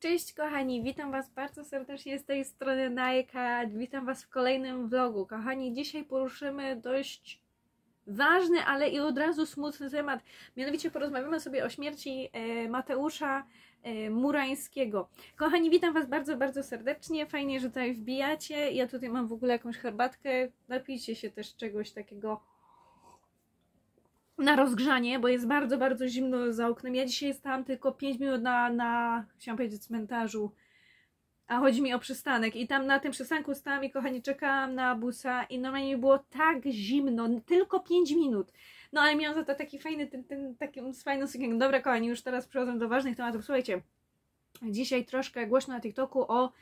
Cześć kochani, witam Was bardzo serdecznie z tej strony Najka, witam Was w kolejnym vlogu. Kochani, dzisiaj poruszymy dość ważny, ale i od razu smutny temat. Mianowicie porozmawiamy sobie o śmierci e, Mateusza e, Murańskiego. Kochani, witam Was bardzo, bardzo serdecznie. Fajnie, że tutaj wbijacie. Ja tutaj mam w ogóle jakąś herbatkę. Napijcie się też czegoś takiego na rozgrzanie, bo jest bardzo, bardzo zimno za oknem. Ja dzisiaj stałam tylko 5 minut na, na chciałam powiedzieć, cmentarzu, a chodzi mi o przystanek. I tam na tym przystanku stałam i kochani, czekałam na busa i normalnie było tak zimno, tylko 5 minut. No ale miałam za to taki fajny, ten, ten, taki fajny sukienkę. Dobra kochani, już teraz przechodzę do ważnych tematów. Słuchajcie, dzisiaj troszkę głośno na TikToku o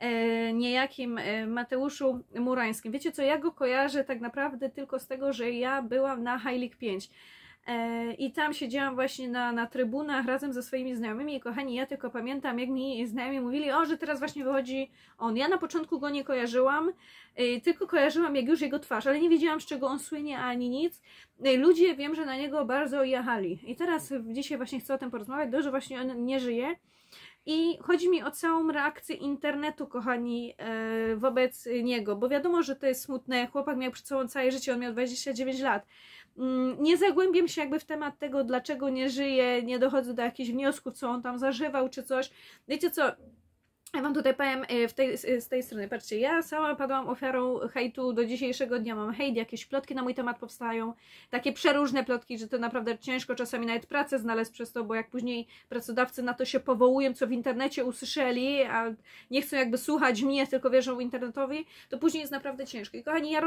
E, niejakim e, Mateuszu Murańskim. Wiecie co, ja go kojarzę tak naprawdę tylko z tego, że ja byłam na Heilig 5. E, I tam siedziałam właśnie na, na trybunach razem ze swoimi znajomymi i kochani, ja tylko pamiętam, jak mi znajomi mówili, o, że teraz właśnie wychodzi on. Ja na początku go nie kojarzyłam, tylko kojarzyłam jak już jego twarz, ale nie wiedziałam z czego on słynie ani nic. Ludzie wiem, że na niego bardzo jechali. I teraz dzisiaj właśnie chcę o tym porozmawiać, dobrze właśnie on nie żyje. I chodzi mi o całą reakcję internetu, kochani, e, wobec niego, bo wiadomo, że to jest smutne. Chłopak miał przed sobą całe życie, on miał 29 lat. Mm, nie zagłębiam się jakby w temat tego, dlaczego nie żyje, nie dochodzę do jakichś wniosków, co on tam zażywał czy coś. Wiecie co, ja wam tutaj powiem y, w tej, z tej strony, patrzcie, ja sama padłam ofiarą hejtu do dzisiejszego dnia, mam hejt, jakieś plotki na mój temat powstają, takie przeróżne plotki, że to naprawdę ciężko czasami nawet pracę znaleźć przez to, bo jak później pracodawcy na to się powołują, co w internecie usłyszeli, a nie chcą jakby słuchać mnie, tylko wierzą internetowi, to później jest naprawdę ciężko. I kochani, ja,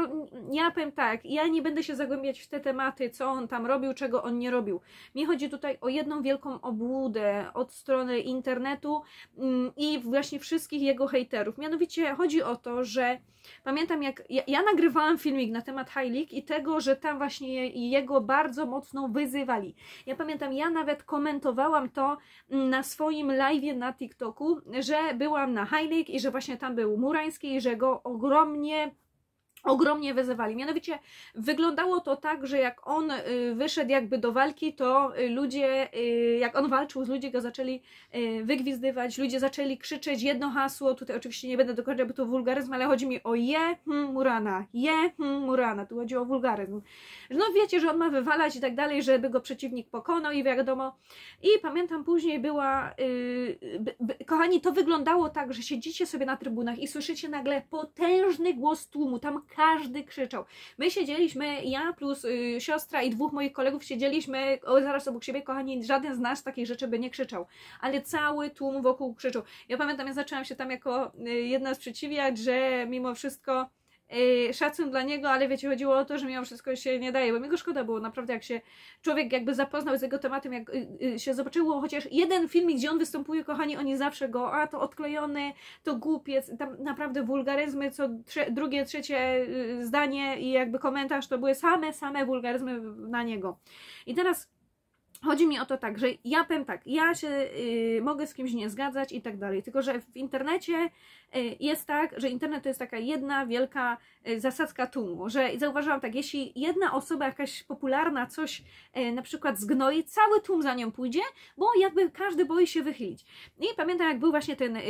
ja powiem tak, ja nie będę się zagłębiać w te tematy, co on tam robił, czego on nie robił. Mi chodzi tutaj o jedną wielką obłudę od strony internetu mm, i właśnie właśnie wszystkich jego hejterów. Mianowicie chodzi o to, że pamiętam jak ja, ja nagrywałam filmik na temat Hailik i tego, że tam właśnie jego bardzo mocno wyzywali. Ja pamiętam, ja nawet komentowałam to mm, na swoim live'ie na TikToku, że byłam na Hailik i że właśnie tam był Murański i że go ogromnie ogromnie wyzywali. Mianowicie wyglądało to tak, że jak on y, wyszedł jakby do walki, to y, ludzie, y, jak on walczył, ludzie go zaczęli wygwizdywać, ludzie zaczęli krzyczeć jedno hasło, tutaj oczywiście nie będę dokończać, bo to wulgaryzm, ale chodzi mi o je hmm, Murana, je hmm, Murana, tu chodzi o wulgaryzm. No wiecie, że on ma wywalać i tak dalej, żeby go przeciwnik pokonał i wiadomo. I pamiętam później była, yy, by, by, kochani, to wyglądało tak, że siedzicie sobie na trybunach i słyszycie nagle potężny głos tłumu, tam każdy krzyczał. My siedzieliśmy, ja plus y, siostra i dwóch moich kolegów siedzieliśmy o, zaraz obok siebie, kochani, żaden z nas takiej rzeczy by nie krzyczał, ale cały tłum wokół krzyczał. Ja pamiętam, ja zaczęłam się tam jako y, jedna z że mimo wszystko Yy, szacun dla niego, ale wiecie, chodziło o to, że mimo wszystko się nie daje, bo mi go szkoda było naprawdę, jak się człowiek jakby zapoznał z jego tematem, jak yy, yy, się zobaczyło chociaż jeden filmik, gdzie on występuje, kochani, oni zawsze go, a to odklejony, to głupiec, tam naprawdę wulgaryzmy, co trze drugie, trzecie zdanie i jakby komentarz, to były same, same wulgaryzmy na niego. I teraz Chodzi mi o to tak, że ja powiem tak, ja się y, mogę z kimś nie zgadzać i tak dalej, tylko że w internecie y, jest tak, że internet to jest taka jedna wielka y, zasadzka tłumu, że zauważyłam tak, jeśli jedna osoba jakaś popularna coś y, na przykład zgnoi, cały tłum za nią pójdzie, bo jakby każdy boi się wychylić. I pamiętam jak był właśnie ten y,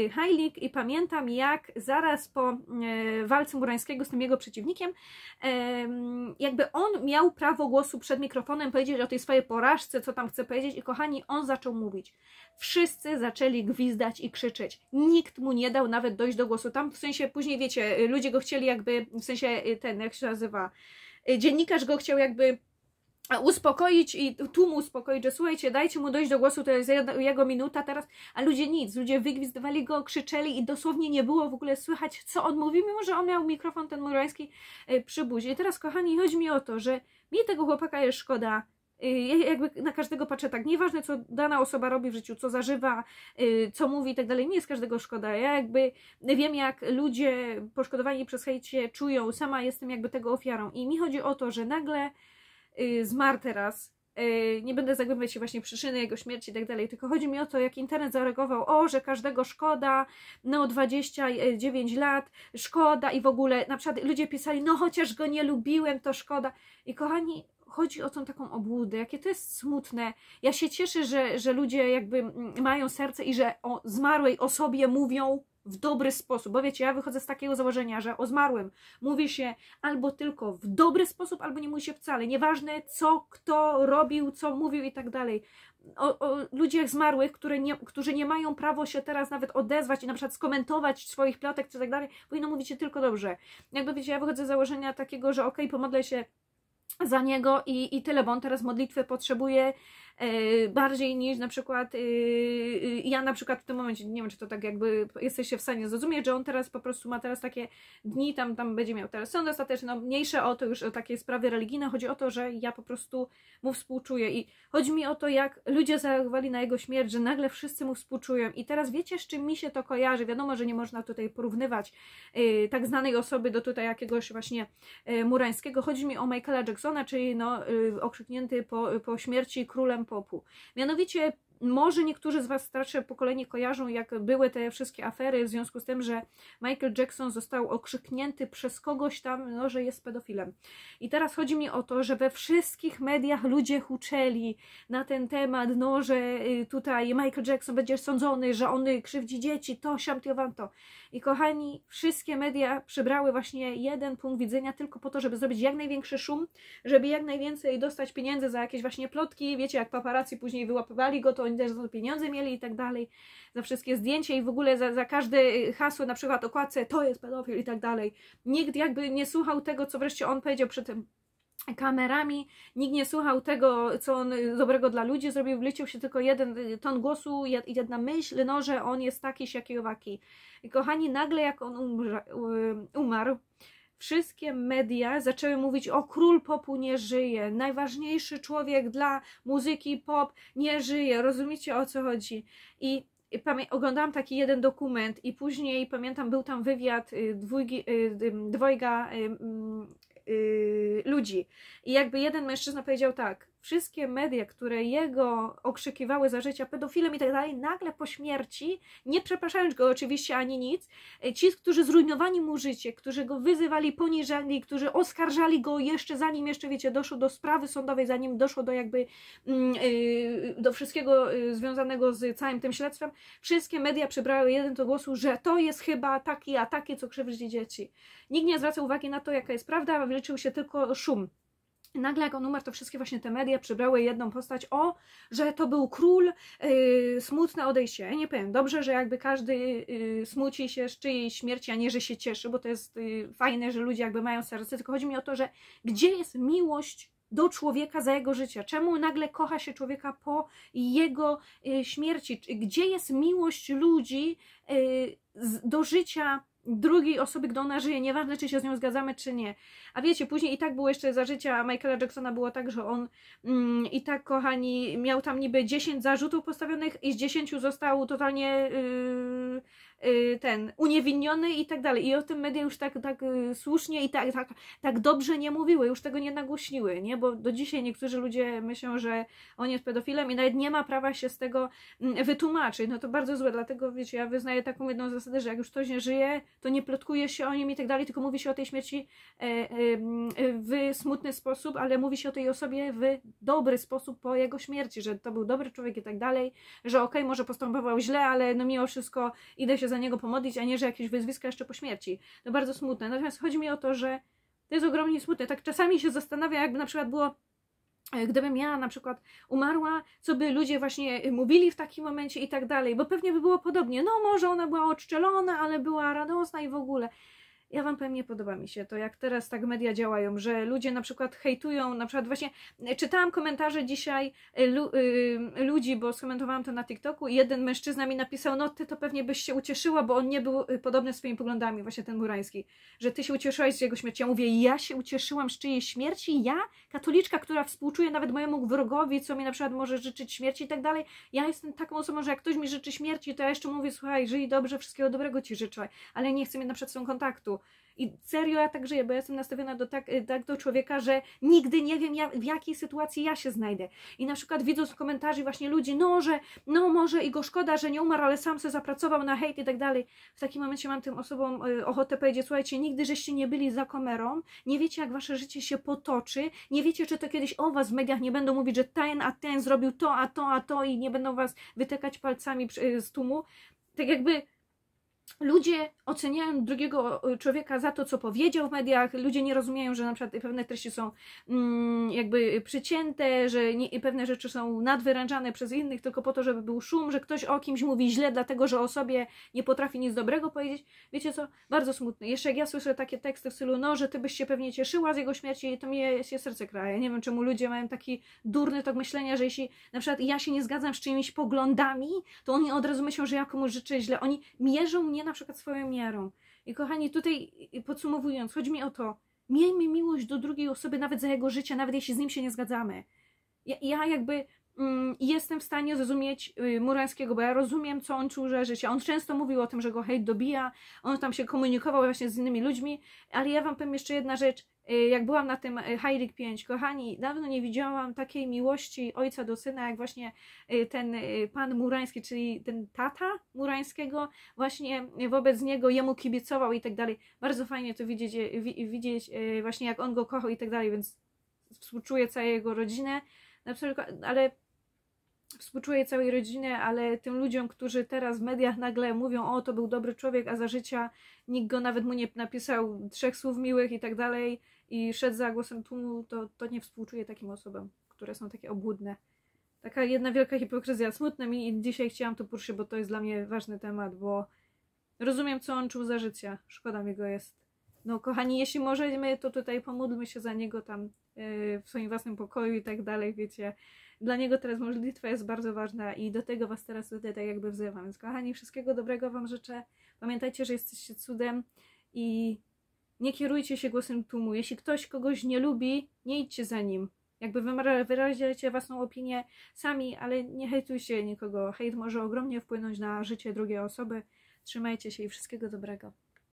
i pamiętam jak zaraz po y, walce Murańskiego z tym jego przeciwnikiem, y, jakby on miał prawo głosu przed mikrofonem powiedzieć o tej swojej porażce, co tam chcę powiedzieć. I kochani, on zaczął mówić. Wszyscy zaczęli gwizdać i krzyczeć. Nikt mu nie dał nawet dojść do głosu. Tam w sensie, później wiecie, ludzie go chcieli jakby, w sensie y, ten, jak się nazywa, y, dziennikarz go chciał jakby uspokoić i tłumu uspokoić, że słuchajcie, dajcie mu dojść do głosu, to jest jego minuta teraz, a ludzie nic, ludzie wygwizdywali go, krzyczeli i dosłownie nie było w ogóle słychać, co on mówi, mimo że on miał mikrofon ten murański y, przy buzi. I teraz, kochani, chodzi mi o to, że mi tego chłopaka jest szkoda, Y, jakby na każdego patrzę tak, nieważne co dana osoba robi w życiu, co zażywa, y, co mówi i tak dalej, nie jest każdego szkoda. Ja jakby wiem, jak ludzie poszkodowani przez hejt się czują, sama jestem jakby tego ofiarą. I mi chodzi o to, że nagle y, zmarł teraz Y, nie będę zagłębiać się właśnie przyczyny jego śmierci i tak dalej, tylko chodzi mi o to, jak internet zareagował, o, że każdego szkoda, no 29 lat, szkoda i w ogóle, na przykład ludzie pisali, no chociaż go nie lubiłem, to szkoda. I kochani, chodzi o tą taką obłudę, jakie to jest smutne. Ja się cieszę, że, że ludzie jakby mają serce i że o zmarłej osobie mówią, w dobry sposób. Bo wiecie, ja wychodzę z takiego założenia, że o zmarłym mówi się albo tylko w dobry sposób, albo nie mówi się wcale. Nieważne co, kto robił, co mówił i tak dalej. O, o ludziach zmarłych, które nie, którzy nie mają prawa się teraz nawet odezwać i na przykład skomentować swoich plotek czy tak dalej, powinno mówić się tylko dobrze. Jakby wiecie, ja wychodzę z założenia takiego, że okej, okay, pomodlę się za niego i, i tyle, bo on teraz modlitwę potrzebuje E, bardziej niż na przykład e, e, ja na przykład w tym momencie, nie wiem czy to tak jakby jesteście w stanie zrozumieć, że on teraz po prostu ma teraz takie dni, tam, tam będzie miał teraz sąd ostateczny, no mniejsze o to już o takie sprawy religijne, chodzi o to, że ja po prostu mu współczuję i chodzi mi o to, jak ludzie zareagowali na jego śmierć, że nagle wszyscy mu współczują i teraz wiecie, z czym mi się to kojarzy, wiadomo, że nie można tutaj porównywać tak znanej osoby do tutaj jakiegoś właśnie Murańskiego, chodzi mi o Michaela Jacksona, czyli no okrzyknięty po, po śmierci królem popu. Mianowicie może niektórzy z Was starsze pokolenie kojarzą, jak były te wszystkie afery w związku z tym, że Michael Jackson został okrzyknięty przez kogoś tam, no, że jest pedofilem. I teraz chodzi mi o to, że we wszystkich mediach ludzie huczeli na ten temat, no, że y, tutaj Michael Jackson będzie sądzony, że on krzywdzi dzieci, to, siam, to, wam, to. I kochani, wszystkie media przybrały właśnie jeden punkt widzenia tylko po to, żeby zrobić jak największy szum, żeby jak najwięcej dostać pieniędzy za jakieś właśnie plotki, wiecie, jak paparazzi później wyłapywali go, to oni też za to pieniądze mieli i tak dalej, za wszystkie zdjęcia i w ogóle za, za każde y, hasło, na przykład okładce, to jest pedofil i tak dalej. Nikt jakby nie słuchał tego, co wreszcie on powiedział przy tym kamerami, nikt nie słuchał tego, co on y, dobrego dla ludzi zrobił, wliczył się tylko jeden y, ton głosu, jedna myśl, no, że on jest taki, siaki, owaki. I kochani, nagle jak on umrze, umarł, wszystkie media zaczęły mówić o król popu nie żyje, najważniejszy człowiek dla muzyki pop nie żyje, rozumiecie o co chodzi? I oglądałam taki jeden dokument i później pamiętam był tam wywiad y, dwójgi, y, y, dwojga mm, ludzi i jakby jeden mężczyzna powiedział tak wszystkie media, które jego okrzykiwały za życia pedofilem i tak dalej, nagle po śmierci, nie przepraszając go oczywiście ani nic, e, ci, którzy zrujnowali mu życie, którzy go wyzywali, poniżali, którzy oskarżali go jeszcze zanim jeszcze, wiecie, doszło do sprawy sądowej, zanim doszło do jakby mm, e, do wszystkiego e, związanego z całym tym śledztwem, wszystkie media przybrały jeden do głosu, że to jest chyba taki, a takie, co krzywdzi dzieci. Nikt nie zwraca uwagi na to, jaka jest prawda, liczył się tylko szum nagle jako numer to wszystkie właśnie te media przybrały jedną postać, o, że to był król, yy, smutne odejście. Ja nie powiem, dobrze, że jakby każdy yy, smuci się z czyjej śmierci, a nie, że się cieszy, bo to jest yy, fajne, że ludzie jakby mają serce, tylko chodzi mi o to, że gdzie jest miłość do człowieka za jego życia? Czemu nagle kocha się człowieka po jego y, śmierci? Gdzie jest miłość ludzi y, do życia drugiej osoby, gdy ona żyje, nieważne czy się z nią zgadzamy, czy nie. A wiecie, później i tak było jeszcze za życia Michaela Jacksona, było tak, że on mm, i tak, kochani, miał tam niby 10 zarzutów postawionych i z 10 zostało totalnie yy, Y, ten uniewinniony i tak dalej. I o tym media już tak, tak y, słusznie i tak, tak, tak dobrze nie mówiły, już tego nie nagłośniły, nie? Bo do dzisiaj niektórzy ludzie myślą, że on jest pedofilem i nawet nie ma prawa się z tego mm, wytłumaczyć. No to bardzo złe, dlatego wiecie, ja wyznaję taką jedną zasadę, że jak już ktoś nie żyje, to nie plotkuje się o nim i tak dalej, tylko mówi się o tej śmierci e, e, w smutny sposób, ale mówi się o tej osobie w dobry sposób po jego śmierci, że to był dobry człowiek i tak dalej, że okej, okay, może postępował źle, ale no mimo wszystko idę się za niego pomodlić, a nie, że jakieś wyzwiska jeszcze po śmierci. No bardzo smutne. Natomiast chodzi mi o to, że to jest ogromnie smutne. Tak czasami się zastanawia, jakby na przykład było e, gdybym ja na przykład umarła, co by ludzie właśnie y, mówili w takim momencie i tak dalej, bo pewnie by było podobnie. No, może ona była odszczelona, ale była radosna i w ogóle ja wam powiem, nie podoba mi się to, jak teraz tak media działają, że ludzie na przykład hejtują, na przykład właśnie e, czytałam komentarze dzisiaj e, lu, e, ludzi, bo skomentowałam to na TikToku i jeden mężczyzna mi napisał, no ty to pewnie byś się ucieszyła, bo on nie był podobny swoimi poglądami, właśnie ten Murański, że ty się ucieszyłaś z jego śmierci. Ja mówię, ja się ucieszyłam z czyjej śmierci? Ja? Katoliczka, która współczuje nawet mojemu wrogowi, co mi na przykład może życzyć śmierci i tak dalej. Ja jestem taką osobą, że jak ktoś mi życzy śmierci, to ja jeszcze mówię, słuchaj, żyj dobrze, wszystkiego dobrego ci życzę, ale nie chcę mieć na przykład z kontaktu i serio ja tak żyję, bo ja jestem nastawiona do tak, tak do człowieka, że nigdy nie wiem ja, w jakiej sytuacji ja się znajdę. I na przykład widząc komentarzy właśnie ludzi, no że, no może i go szkoda, że nie umarł, ale sam se zapracował na hejt i tak dalej. W takim momencie mam tym osobom y, ochotę powiedzieć, słuchajcie, nigdy żeście nie byli za kamerą, nie wiecie jak wasze życie się potoczy, nie wiecie czy to kiedyś o was w mediach nie będą mówić, że ten a ten zrobił to, a to, a to i nie będą was wytykać palcami z tłumu. Tak jakby ludzie oceniają drugiego e, człowieka za to, co powiedział w mediach, ludzie nie rozumieją, że na przykład pewne treści są mm, jakby przycięte, że nie, pewne rzeczy są nadwyrężane przez innych tylko po to, żeby był szum, że ktoś o kimś mówi źle, dlatego że o sobie nie potrafi nic dobrego powiedzieć. Wiecie co? Bardzo smutne. Jeszcze jak ja słyszę takie teksty w stylu, no, że ty byś się pewnie cieszyła z jego śmierci, to mi się serce kraje. Nie wiem, czemu ludzie mają taki durny tok myślenia, że jeśli na przykład ja się nie zgadzam z czyimiś poglądami, to oni od razu myślą, że ja komuś życzę źle. Oni mierzą mnie nie na przykład swoją miarą. I kochani, tutaj podsumowując, chodzi mi o to, miejmy miłość do drugiej osoby, nawet za jego życia, nawet jeśli z nim się nie zgadzamy. Ja, ja jakby i mm, jestem w stanie zrozumieć y, Murańskiego, bo ja rozumiem, co on czuł, że życia. On często mówił o tym, że go hejt dobija, on tam się komunikował właśnie z innymi ludźmi, ale ja wam powiem jeszcze jedna rzecz. Y, jak byłam na tym y, Heilig 5, kochani, dawno nie widziałam takiej miłości ojca do syna, jak właśnie ten pan Murański, czyli ten tata Murańskiego, właśnie wobec niego jemu kibicował i tak dalej. Bardzo fajnie to widzieć, widzieć właśnie jak on go kochał i tak dalej, więc współczuję całą jego rodzinę. Na przykład, ale współczuję całej rodzinie, ale tym ludziom, którzy teraz w mediach nagle mówią, o to był dobry człowiek, a za życia nikt go nawet mu nie napisał trzech słów miłych i tak dalej i szedł za głosem tłumu, to, to nie współczuję takim osobom, które są takie obłudne. Taka jedna wielka hipokryzja. Smutne mi i dzisiaj chciałam to poruszyć, bo to jest dla mnie ważny temat, bo rozumiem, co on czuł za życia. Szkoda mi go jest. No kochani, jeśli możemy, to tutaj pomódlmy się za niego tam yy, w swoim własnym pokoju i tak dalej, wiecie dla niego teraz modlitwa jest bardzo ważna i do tego Was teraz tutaj tak jakby wzywam. Więc kochani, wszystkiego dobrego Wam życzę. Pamiętajcie, że jesteście cudem i nie kierujcie się głosem tłumu. Jeśli ktoś kogoś nie lubi, nie idźcie za nim. Jakby wyrazicie własną opinię sami, ale nie hejtujcie nikogo. Hejt może ogromnie wpłynąć na życie drugiej osoby. Trzymajcie się i wszystkiego dobrego.